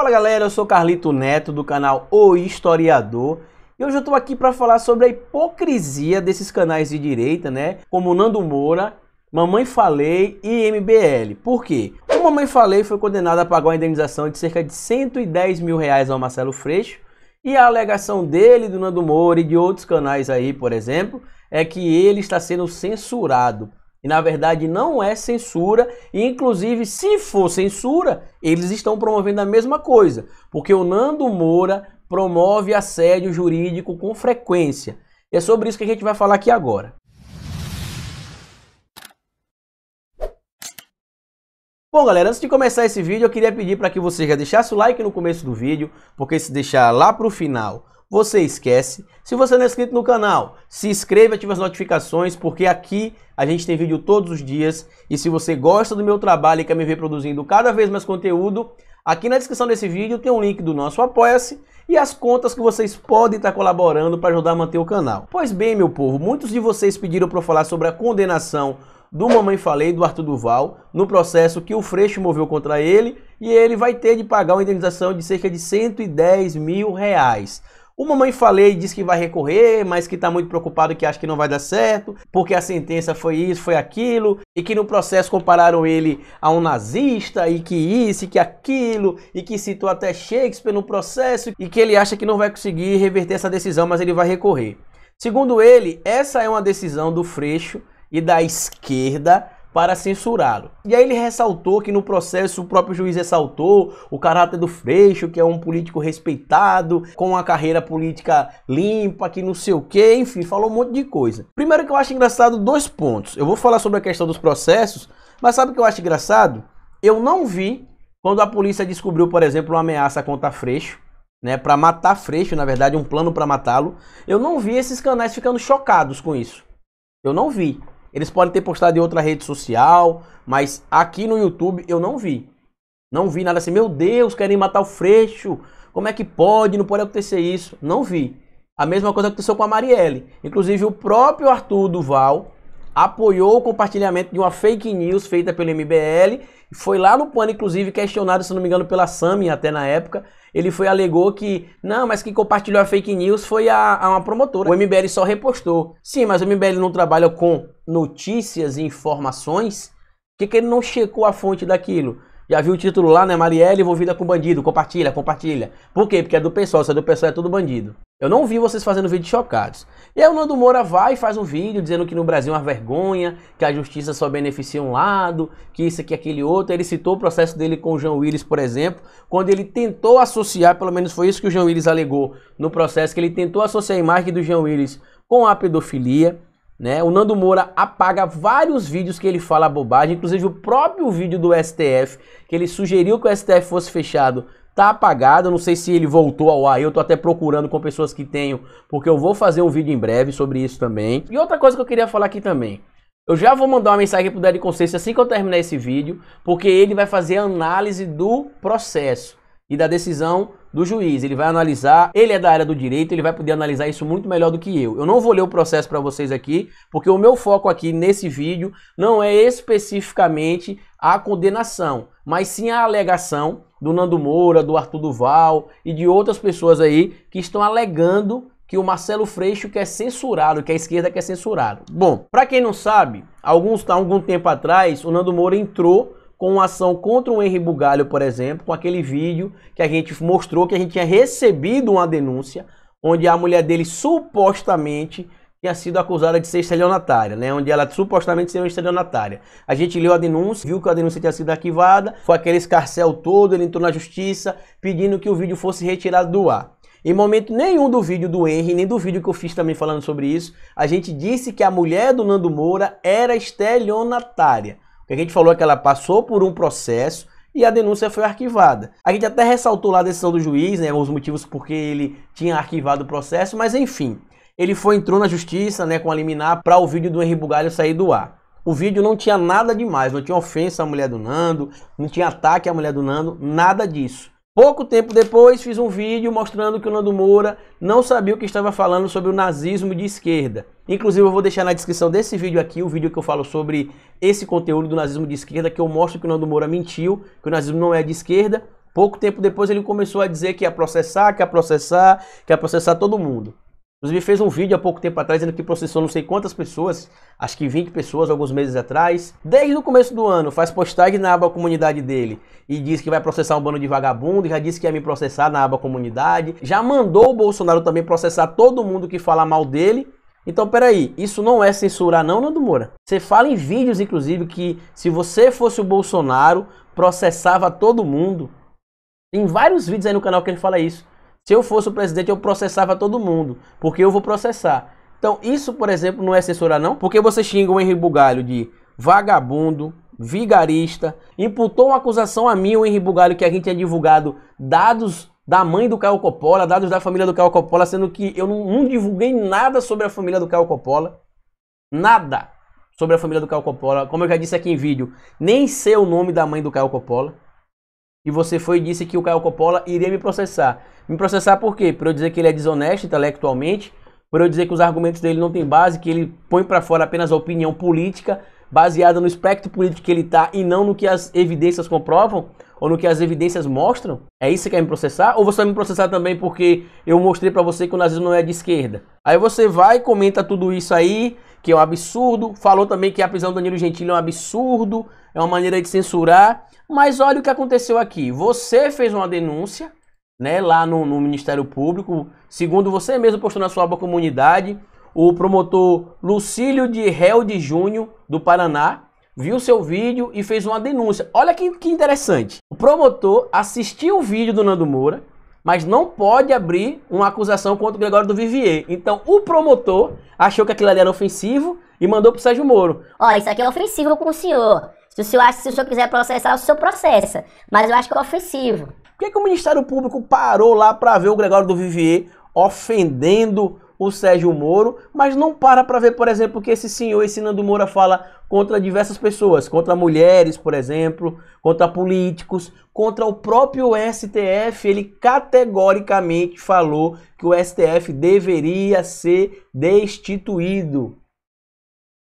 Fala galera, eu sou Carlito Neto do canal O Historiador e hoje eu estou aqui para falar sobre a hipocrisia desses canais de direita, né? Como Nando Moura, Mamãe Falei e MBL. Por quê? O Mamãe Falei foi condenado a pagar uma indenização de cerca de 110 mil reais ao Marcelo Freixo e a alegação dele, do Nando Moura e de outros canais aí, por exemplo, é que ele está sendo censurado e na verdade não é censura, e inclusive se for censura, eles estão promovendo a mesma coisa, porque o Nando Moura promove assédio jurídico com frequência. E é sobre isso que a gente vai falar aqui agora. Bom, galera, antes de começar esse vídeo, eu queria pedir para que você já deixasse o like no começo do vídeo, porque se deixar lá para o final você esquece. Se você não é inscrito no canal, se inscreva e ative as notificações, porque aqui a gente tem vídeo todos os dias. E se você gosta do meu trabalho e quer me ver produzindo cada vez mais conteúdo, aqui na descrição desse vídeo tem um link do nosso Apoia-se e as contas que vocês podem estar colaborando para ajudar a manter o canal. Pois bem, meu povo, muitos de vocês pediram para eu falar sobre a condenação do Mamãe Falei, do Arthur Duval, no processo que o Freixo moveu contra ele, e ele vai ter de pagar uma indenização de cerca de 110 mil reais. O mamãe falei diz que vai recorrer, mas que está muito preocupado que acha que não vai dar certo, porque a sentença foi isso, foi aquilo, e que no processo compararam ele a um nazista, e que isso, e que aquilo, e que citou até Shakespeare no processo, e que ele acha que não vai conseguir reverter essa decisão, mas ele vai recorrer. Segundo ele, essa é uma decisão do Freixo e da esquerda para censurá-lo. E aí ele ressaltou que no processo o próprio juiz ressaltou o caráter do Freixo, que é um político respeitado, com uma carreira política limpa, que não sei o que, enfim, falou um monte de coisa. Primeiro que eu acho engraçado dois pontos. Eu vou falar sobre a questão dos processos, mas sabe o que eu acho engraçado? Eu não vi quando a polícia descobriu, por exemplo, uma ameaça contra Freixo, né, para matar Freixo, na verdade, um plano para matá-lo. Eu não vi esses canais ficando chocados com isso. Eu não vi. Eles podem ter postado em outra rede social, mas aqui no YouTube eu não vi. Não vi nada assim, meu Deus, querem matar o Freixo. Como é que pode? Não pode acontecer isso. Não vi. A mesma coisa aconteceu com a Marielle. Inclusive, o próprio Arthur Duval apoiou o compartilhamento de uma fake news feita pelo MBL. Foi lá no pano, inclusive, questionado, se não me engano, pela Sami até na época. Ele foi alegou que, não, mas quem compartilhou a fake news foi a, a, uma promotora. O MBL só repostou. Sim, mas o MBL não trabalha com notícias e informações. Por que, que ele não checou a fonte daquilo? Já viu o título lá, né? Marielle envolvida com bandido. Compartilha, compartilha. Por quê? Porque é do pessoal. Se é do pessoal, é tudo bandido. Eu não vi vocês fazendo vídeo chocados. E aí o Nando Moura vai e faz um vídeo dizendo que no Brasil é uma vergonha, que a justiça só beneficia um lado, que isso aqui, aquele outro. Ele citou o processo dele com o João Willis, por exemplo, quando ele tentou associar, pelo menos foi isso que o João Willis alegou no processo, que ele tentou associar a imagem do João Willis com a pedofilia. Né? O Nando Moura apaga vários vídeos que ele fala bobagem, inclusive o próprio vídeo do STF, que ele sugeriu que o STF fosse fechado tá apagado. não sei se ele voltou ao ar. Eu tô até procurando com pessoas que tenho, porque eu vou fazer um vídeo em breve sobre isso também. E outra coisa que eu queria falar aqui também. Eu já vou mandar uma mensagem pro Daddy Consciência assim que eu terminar esse vídeo, porque ele vai fazer a análise do processo e da decisão do juiz. Ele vai analisar, ele é da área do direito, ele vai poder analisar isso muito melhor do que eu. Eu não vou ler o processo para vocês aqui, porque o meu foco aqui nesse vídeo não é especificamente a condenação, mas sim a alegação do Nando Moura, do Arthur Duval e de outras pessoas aí que estão alegando que o Marcelo Freixo quer censurado, que a esquerda quer censurado. Bom, para quem não sabe, alguns há algum tempo atrás, o Nando Moura entrou com uma ação contra o Henri Bugalho, por exemplo, com aquele vídeo que a gente mostrou que a gente tinha recebido uma denúncia onde a mulher dele supostamente tinha sido acusada de ser estelionatária, né? Onde ela supostamente seria uma estelionatária. A gente leu a denúncia, viu que a denúncia tinha sido arquivada, foi aquele escarcel todo, ele entrou na justiça pedindo que o vídeo fosse retirado do ar. Em momento nenhum do vídeo do Henry, nem do vídeo que eu fiz também falando sobre isso, a gente disse que a mulher do Nando Moura era estelionatária. A gente falou é que ela passou por um processo e a denúncia foi arquivada. A gente até ressaltou lá a decisão do juiz, né, os motivos porque ele tinha arquivado o processo, mas enfim, ele foi entrou na justiça, né, com a liminar para o vídeo do Henri Bugalho sair do ar. O vídeo não tinha nada demais, não tinha ofensa à mulher do Nando, não tinha ataque à mulher do Nando, nada disso. Pouco tempo depois, fiz um vídeo mostrando que o Nando Moura não sabia o que estava falando sobre o nazismo de esquerda. Inclusive, eu vou deixar na descrição desse vídeo aqui o vídeo que eu falo sobre esse conteúdo do nazismo de esquerda, que eu mostro que o Nando Moura mentiu, que o nazismo não é de esquerda. Pouco tempo depois, ele começou a dizer que ia processar, que ia processar, que ia processar todo mundo. Inclusive fez um vídeo há pouco tempo atrás dizendo que processou não sei quantas pessoas, acho que 20 pessoas alguns meses atrás. Desde o começo do ano, faz postagem na aba comunidade dele e diz que vai processar um bando de vagabundo, já disse que ia me processar na aba comunidade. Já mandou o Bolsonaro também processar todo mundo que fala mal dele. Então, peraí, isso não é censurar não, Nando Moura? Você fala em vídeos, inclusive, que se você fosse o Bolsonaro, processava todo mundo. Tem vários vídeos aí no canal que ele fala isso. Se eu fosse o presidente, eu processava todo mundo, porque eu vou processar. Então, isso, por exemplo, não é censura, não? Porque você xinga o Henri Bugalho de vagabundo, vigarista, imputou uma acusação a mim, o Henri Bugalho, que a gente tinha divulgado dados da mãe do Caio Coppola, dados da família do Caio Coppola, sendo que eu não, não divulguei nada sobre a família do Caio Coppola. Nada sobre a família do Caio Coppola. Como eu já disse aqui em vídeo, nem sei o nome da mãe do Caio Coppola e você foi e disse que o Caio Coppola iria me processar. Me processar por quê? Por eu dizer que ele é desonesto intelectualmente, por eu dizer que os argumentos dele não têm base, que ele põe para fora apenas a opinião política, baseada no espectro político que ele está e não no que as evidências comprovam ou no que as evidências mostram? É isso que quer me processar? Ou você vai me processar também porque eu mostrei para você que o nazismo não é de esquerda? Aí você vai e comenta tudo isso aí, que é um absurdo, falou também que a prisão do Danilo Gentili é um absurdo, é uma maneira de censurar. Mas olha o que aconteceu aqui. Você fez uma denúncia, né, lá no, no Ministério Público, segundo você mesmo postou na sua comunidade, o promotor Lucílio de Réu de Júnior, do Paraná, viu seu vídeo e fez uma denúncia. Olha que, que interessante. O promotor assistiu o vídeo do Nando Moura, mas não pode abrir uma acusação contra o Gregório do Vivier. Então o promotor achou que aquilo ali era ofensivo e mandou pro Sérgio Moro. Olha, isso aqui é ofensivo com o senhor. Então, se o senhor, acha, se o senhor quiser processar, o senhor processa. Mas eu acho que é ofensivo. Por que, que o Ministério Público parou lá para ver o Gregório do Vivier ofendendo o Sérgio Moro, mas não para para ver, por exemplo, que esse senhor, esse Nando Moura, fala contra diversas pessoas, contra mulheres, por exemplo, contra políticos, contra o próprio STF. Ele categoricamente falou que o STF deveria ser destituído.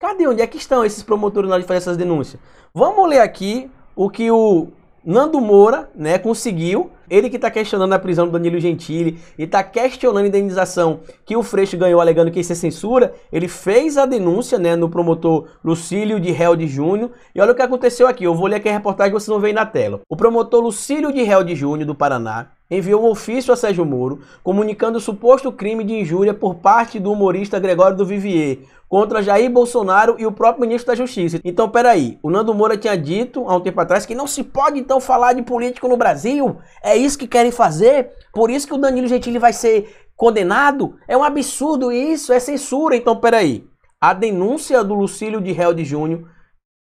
Cadê onde é que estão esses promotores na hora de fazer essas denúncias? Vamos ler aqui o que o Nando Moura, né, conseguiu. Ele que está questionando a prisão do Danilo Gentili e está questionando a indenização que o Freixo ganhou alegando que isso é censura. Ele fez a denúncia, né, no promotor Lucílio de Helde Júnior. E olha o que aconteceu aqui. Eu vou ler aqui a reportagem que vocês não veem na tela. O promotor Lucílio de Helde Júnior do Paraná enviou um ofício a Sérgio Moro comunicando o suposto crime de injúria por parte do humorista Gregório do Vivier contra Jair Bolsonaro e o próprio ministro da Justiça. Então, peraí, o Nando Moura tinha dito há um tempo atrás que não se pode então falar de político no Brasil, é isso que querem fazer, por isso que o Danilo Gentili vai ser condenado? É um absurdo isso, é censura. Então, peraí, a denúncia do Lucílio de de Júnior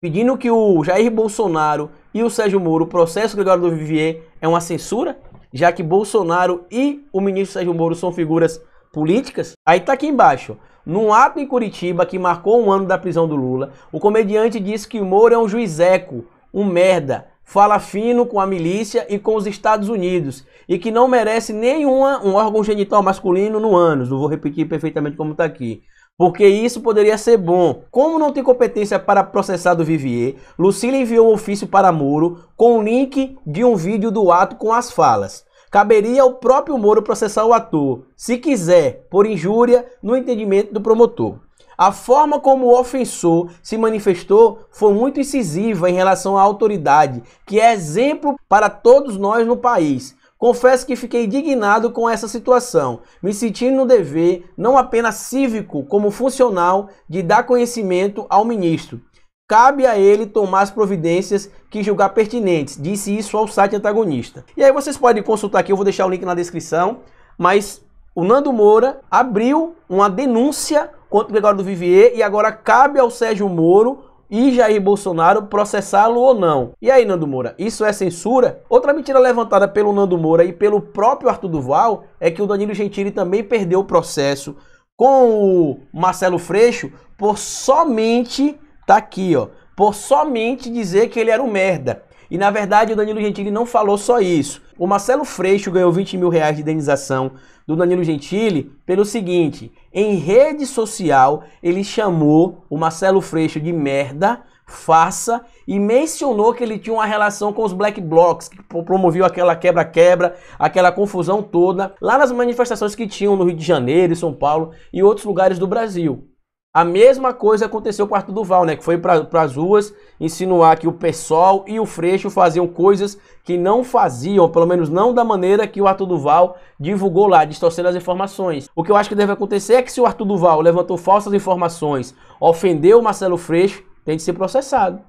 pedindo que o Jair Bolsonaro e o Sérgio Moro processem o Gregório do Vivier é uma censura? já que Bolsonaro e o ministro Sérgio Moro são figuras políticas? Aí tá aqui embaixo. Num ato em Curitiba que marcou um ano da prisão do Lula, o comediante disse que Moro é um juiz eco um merda, fala fino com a milícia e com os Estados Unidos e que não merece nenhum um órgão genital masculino no ânus. Não vou repetir perfeitamente como tá aqui porque isso poderia ser bom. Como não tem competência para processar do Vivier, Lucila enviou um ofício para Moro com o link de um vídeo do ato com as falas. Caberia ao próprio Moro processar o ator, se quiser, por injúria, no entendimento do promotor. A forma como o ofensor se manifestou foi muito incisiva em relação à autoridade, que é exemplo para todos nós no país, Confesso que fiquei indignado com essa situação, me sentindo no dever, não apenas cívico, como funcional, de dar conhecimento ao ministro. Cabe a ele tomar as providências que julgar pertinentes, disse isso ao site antagonista. E aí vocês podem consultar aqui, eu vou deixar o link na descrição, mas o Nando Moura abriu uma denúncia contra o Gregório do Vivier e agora cabe ao Sérgio Moro e Jair Bolsonaro processá-lo ou não. E aí, Nando Moura, isso é censura? Outra mentira levantada pelo Nando Moura e pelo próprio Arthur Duval é que o Danilo Gentili também perdeu o processo com o Marcelo Freixo por somente, tá aqui ó, por somente dizer que ele era um merda. E na verdade o Danilo Gentili não falou só isso. O Marcelo Freixo ganhou 20 mil reais de indenização do Danilo Gentili pelo seguinte: em rede social ele chamou o Marcelo Freixo de merda, faça e mencionou que ele tinha uma relação com os Black Blocs, que promoveu aquela quebra-quebra, aquela confusão toda lá nas manifestações que tinham no Rio de Janeiro, São Paulo e outros lugares do Brasil. A mesma coisa aconteceu com o Arthur Duval, né? Que foi para as ruas insinuar que o pessoal e o Freixo faziam coisas que não faziam, pelo menos não da maneira que o Arthur Duval divulgou lá, distorcendo as informações. O que eu acho que deve acontecer é que se o Arthur Duval levantou falsas informações, ofendeu o Marcelo Freixo, tem de ser processado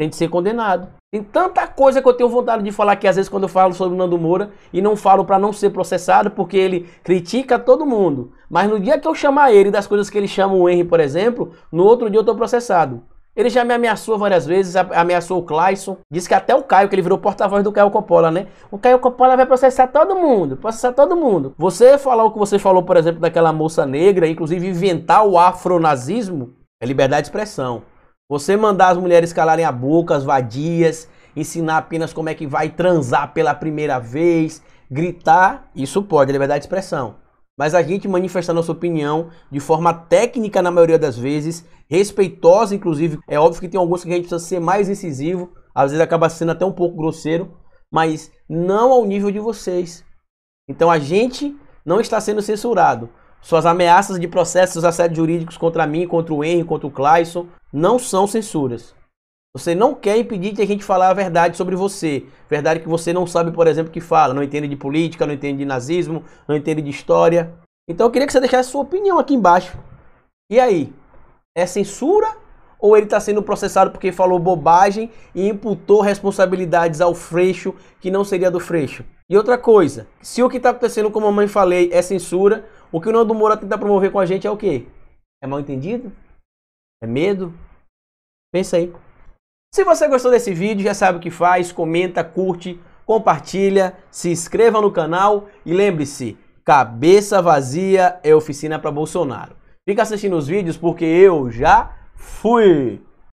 tem de ser condenado. Tem tanta coisa que eu tenho vontade de falar que às vezes quando eu falo sobre o Nando Moura e não falo para não ser processado porque ele critica todo mundo. Mas no dia que eu chamar ele das coisas que ele chama o Henry, por exemplo, no outro dia eu tô processado. Ele já me ameaçou várias vezes, ameaçou o Clayson, disse que até o Caio, que ele virou porta-voz do Caio Coppola, né? O Caio Coppola vai processar todo mundo, processar todo mundo. Você falar o que você falou, por exemplo, daquela moça negra, inclusive inventar o afronazismo, é liberdade de expressão. Você mandar as mulheres calarem a boca, as vadias, ensinar apenas como é que vai transar pela primeira vez, gritar, isso pode, é liberdade de expressão. Mas a gente manifestar nossa opinião de forma técnica na maioria das vezes, respeitosa inclusive, é óbvio que tem alguns que a gente precisa ser mais incisivo, às vezes acaba sendo até um pouco grosseiro, mas não ao nível de vocês. Então a gente não está sendo censurado, suas ameaças de processos, assédios jurídicos contra mim, contra o Henry, contra o Clayson, não são censuras. Você não quer impedir que a gente falar a verdade sobre você. Verdade que você não sabe, por exemplo, que fala. Não entende de política, não entende de nazismo, não entende de história. Então eu queria que você deixasse sua opinião aqui embaixo. E aí? É censura ou ele está sendo processado porque falou bobagem e imputou responsabilidades ao Freixo que não seria do Freixo? E outra coisa, se o que está acontecendo, como a mãe falei, é censura, o que o Nando Moura tenta promover com a gente é o quê? É mal entendido? É medo? Pensa aí. Se você gostou desse vídeo, já sabe o que faz, comenta, curte, compartilha, se inscreva no canal e lembre-se, cabeça vazia é oficina para Bolsonaro. Fica assistindo os vídeos porque eu já fui!